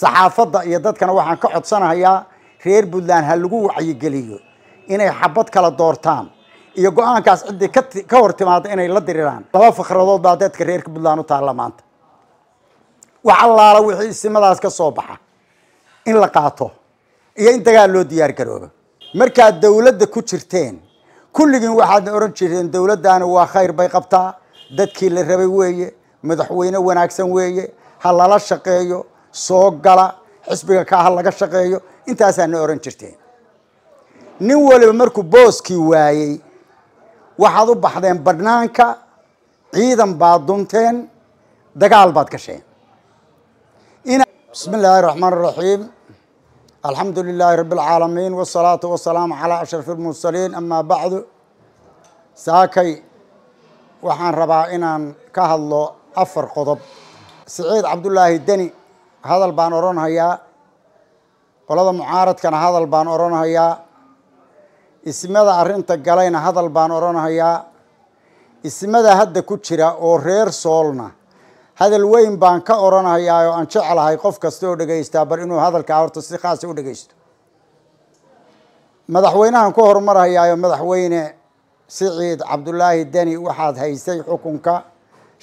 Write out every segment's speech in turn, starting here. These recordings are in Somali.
saxaafadda iyo dadkana waxaan ka codsanahayaa reer puntland ha lagu wacyigeliyo inay xabad kala doortaan iyo go-aankaas ciddii ka hor timaada inay la diriraan laba fakradood baa dadka reerka puntland u taalla maanta wax allaala wixii isimadaas ka soo baxa in la qaato iyo in dagaal loo diyaar garoobo markaad dowladda ku jirteen kulligiin waxaadna odhan jireen dawladdaani waa khayr bay qabtaa dadkii la rabay weeye madaxweyne wanaagsan weeye ha lala shaqeeyo soo gala xisbiga ka ah laga shaqeeyo na oran jirteen nin waliba markuu booskii waayey waxaad u baxdeen badhnaanka ciidan baad dunteen dagaal baad gasheen bismi illaahi raxmaan raxiim alxamdu lilaahi rabbi alcaalamiin wasalaatu wasalaamu calaa ashraf almursaliin amaa bacdu saakay waxaan rabaa inaan ka hadlo afar qodob siciid cabdullaahi deni hadal baan odhan qolada mucaaradkana hadal baan odhan ismada arrinta galayna hadal baan odhan ismada hadda ku jira oo reer soolna hadal weyn baan ka odhanhayaa oo aan jeclahay qof kasta oo dhegaystaa bal inuu hadalkaa horta si khaasa u dhegaysto madaxweynahan ku horumarhayaayo madaxweyne siciid cabdulaahi deni waxaad haysay xukunka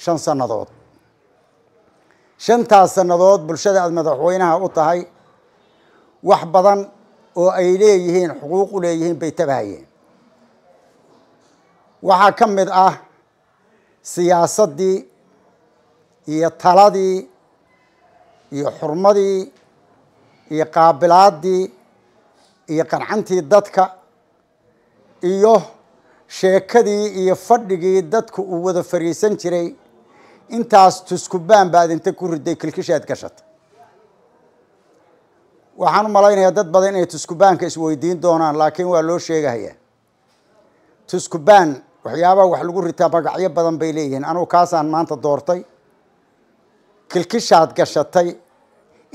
shan sannadood shantaas sannadood bulshada aada madaxweynaha u tahay wax badan oo ay leeyihiin xuquuq u leeyihiin bay tabahayeen waxaa ka mid ah siyaasaddii iyo taladii iyo xurmadii iyo qaabilaaddii iyo qancantii dadka iyo sheekadii iyo fadhigii dadku uu wada fariisan jiray intaas tuskubaan baad inta ku riday kilkishaad gashatay waxaan u malaynayaa dad badan inay tuskubaanka isweydiin doonaan laakiin waa loo sheegahayaa tuskubaan waxyaabaha wax lagu ritaa magacyo badan bay leeyihiin anugu kaasaan maanta doortay kilkishaad gashatay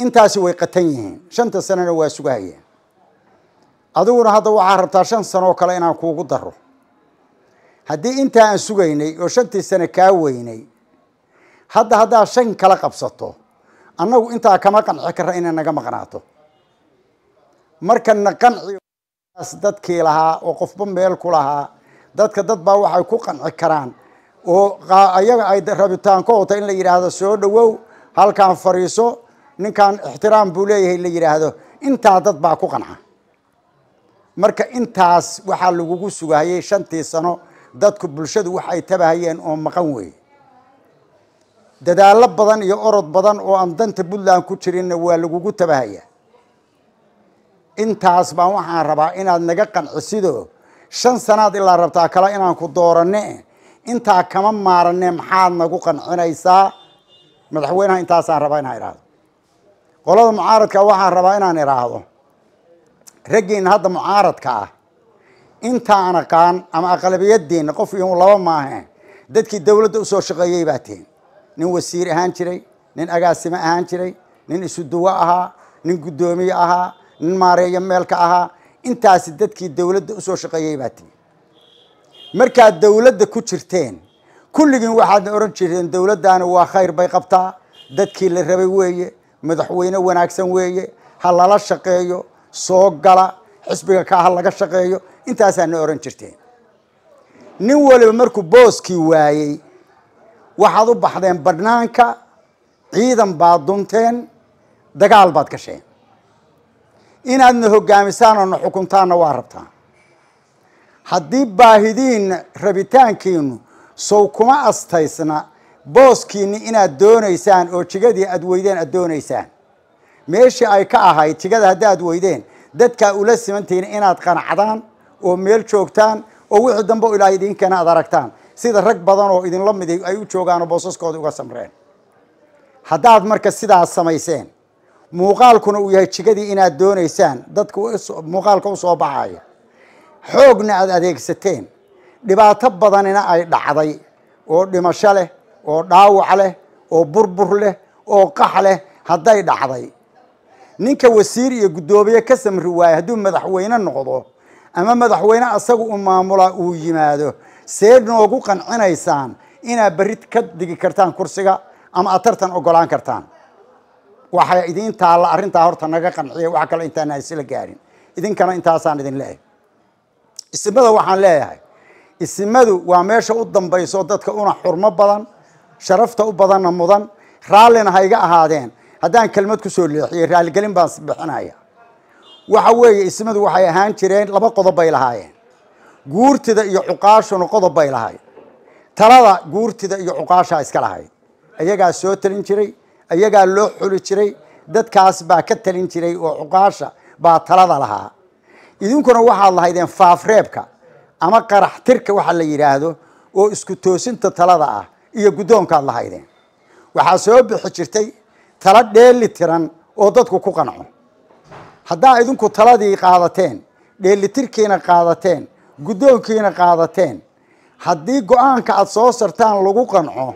intaasi way qatan yihiin shanta sanena waa sugahayaan adiguna hadda waxaa rabtaa shan sanoo kale inaan kuugu daro haddii intaa aan sugaynay oo shantii sano kaa weynay hadda haddaad shan kala qabsato annagu intaa kama qanci karra inay naga maqnaato marka na qancigaas dadkii lahaa oo qofba meel ku lahaa dadka dad baa waxay ku qanci karaan oo ayaga ay rabitaan in la yidhaahdo soo dhowow halkaan fariiso ninkaan ixtiraam buu leeyahay la yidhaahdo intaa dad baa ku qanca marka intaas waxaa lagugu sugahayay shantii sano dadku bulshadu wax ay tabahayeen oo maqan weeye dadaalo badan iyo orod badan oo aan danta buntland ku jirinna waa lagugu tabahayaa intaas baan waxaan rabaa inaad naga qancisido shan sanaad ilaa rabtaa kale inaan ku dooranne intaa kama maarane maxaad nagu qancinaysaa madaxweynaha intaasaan rabaa inaan idhaahdo qolada mucaaradka waxaan rabaa inaan idhaahdo raggiina hadda mucaaradka ah intaan aqaan ama aqlabiyadeenna qof iyo laba maahe dadkii dowladda usoo shaqeeyey baa tiin nin wasiir ahaan jiray nin agaasimo ahaan jiray nin isuduwo ahaa nin guddoomiye ahaa nin maareeyo meelka ahaa intaasi dadkii dowladda usoo shaqeeyey baa timi markaad dowladda ku jirteen kulligiin waxaadna odhan jirteen dawladdaani waa khayr bay qabtaa dadkii la rabay weeye madaxweyne wanaagsan weeye ha lala shaqeeyo soo gala xisbiga kaa ha laga shaqeeyo intaasaadna odhan jirteen nin waliba markuu booskii waayey waxaad u baxdeen banaanka ciidan baad dunteen dagaal baad gasheen inaadna hogaamisaan oo na xukuntaanna waa rabtaan haddii baahidiinna rabitaankiinu sow kuma astaysna booskiinni inaad doonaysaan oo jigadii aad weydeen aad doonaysaan meeshii ay ka ahayd jigada haddaad weydeen dadkaa ula simantihiin inaad qanacdaan oo meel joogtaan oo wixii dambe ilaahay idiinkeena aad aragtaan sida rag badan oo idinla miday ay u joogaan oo boosaskooda uga samreen haddaad marka sidaas samayseen muuqaalkuna uu yahay jigadii inaad doonaysaan dadka muuqaalka usoo soo baxaya xoogna aada adeegsateen dhibaato badanina ay dhacday oo dhimasho leh oo dhaawac leh oo burbur leh oo qax leh hadday dhacday ninka wasiir iyo guddoomiye ka samri waayo hadduu madaxweyne noqdo ama madaxweyne asaga u maamulaa uu yimaado see noogu qancinaysaan inaad berri ka digi kartaan kursiga ama aad tartan ogolaan kartaan waxay idiin taalla arrintaa horta naga qanciya wax kale intaana isla gaarin idinkana intaasaan idin leeyahay isimada waxaan leeyahay isimadu waa meesha u dambayso dadka una xurmo badan sharafta u badanna mudan raallina hayga ahaadeen haddaan kelmad kusoo leexiyey raalligelin baan bixinaya waxa weeye isimadu waxay ahaan jireen laba qodob bay lahaayeen guurtida iyo cuqaashuna qodob bay lahayd talada guurtida iyo cuqaashaa iska lahayd ayagaa soo talin jiray ayagaa loo xuli jiray dadkaas baa ka talin jiray oo cuqaasha baa talada lahaa idinkuna waxaad lahaydeen faafreebka ama qarax tirka waxa la yidhaahdo oo isku toosinta talada ah iyo guddoonkaad lahaydeen waxaa soo bixi jirtay talo dheeli tiran oo dadku ku qanco haddaa idinku taladii qaadateen dheelitirkiina qaadateen guddoonkiina qaadateen haddii go-aanka aada soo sartaan lagu qanco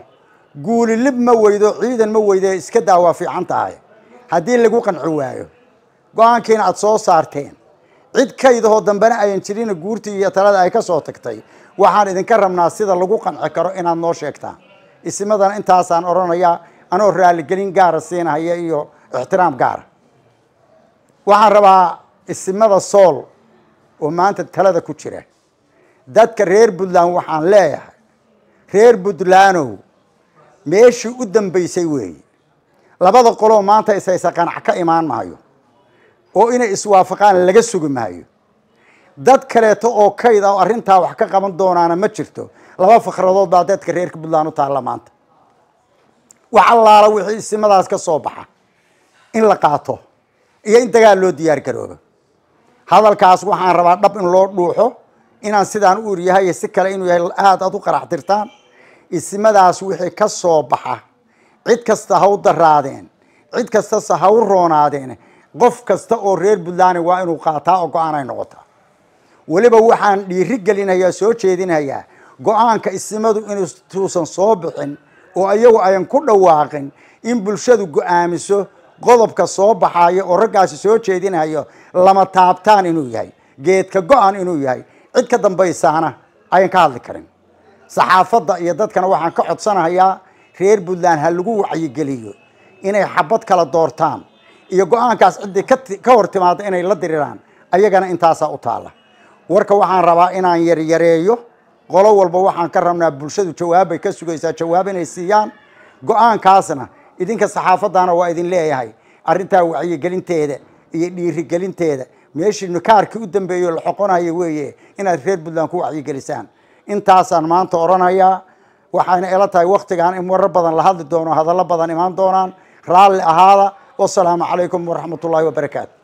guulilib ma weydo ciidan ma weydo iska daa waa fiican tahay haddii lagu qanci waayo go-aankiina aada soo saarteen cid kaydahoo dambena ayan jirina guurtii iyo talada ay ka soo tagtay waxaan idinka rabnaa sida lagu qanci karo inaad noo sheegtaan isimadana intaasaan odhanayaa anoo raaligelin gaara siinahaya iyo ixtiraam gaara waxaan rabaa isimada sool oo maanta talada ku jira dadka reer puntland waxaan leeyahay reer puntlandow meeshii u dambaysay weeye labada qoloo maanta isaysa qanac ka imaan maayo oo inay iswaafaqaan laga sugi maayo dad kaleeto oo kayd ah oo arrintaa wax ka qaban doonaana ma jirto laba fakradood baa dadka reerka puntland u taalla maanta wax allaala wixii isimadaas ka soo baxa in la qaato iyo in dagaal loo diyaar garoobo hadalkaas waxaan rabaa dhab in loo dhuuxo inaan sidaan u yahay si kale inuu yahay aada aad u qarax tirtaan isimadaas wixii ka soo baxa cid kasta ha u daraadeen cid kastase ha u roonaadeen qof kasta oo reer puntland waa inuu qaataa oo go-aan ay noqotaa weliba waxaan dhiiri gelinayaa soo jeedinayaa go-aanka isimadu inuutuusan soo bixin oo iyagu ayan ku dhawaaqin in bulshadu go-aamiso qodobka soo baxaayo oo raggaasi soo jeedinayo lama taabtaan inuu yahay geedka go-an inuu yahay cid ka dambaysaana ayaan ka hadli karin saxaafadda iyo dadkana waxaan ka codsanahayaa reer puntland ha lagu wacyigeliyo inay xabad kala doortaan iyo go-aankaas ciddii ka hor timaada inay la diriraan ayagana intaasaa u taalla warka waxaan rabaa inaan yaryareeyo qolo walba waxaan ka rabnaa bulshadu jawaabbay ka sugaysaa jawaab inay siiyaan go-aankaasna idinka saxaafaddaana waa idin leeyahay arrintaa wacyigelinteeda iyo dhiirigelinteeda meeshii nukaarkii u dambeeyo la xoqonayo weeye inaad reer puntland ku wacyigelisaan intaasaan maanta odhanayaa waxayna ila tahay waktigaan in warar badan la hadli doono hadallo badan imaan doonaan raalli ahaada wasalaamu calaykum waraxmat ullaahi wabarakaatu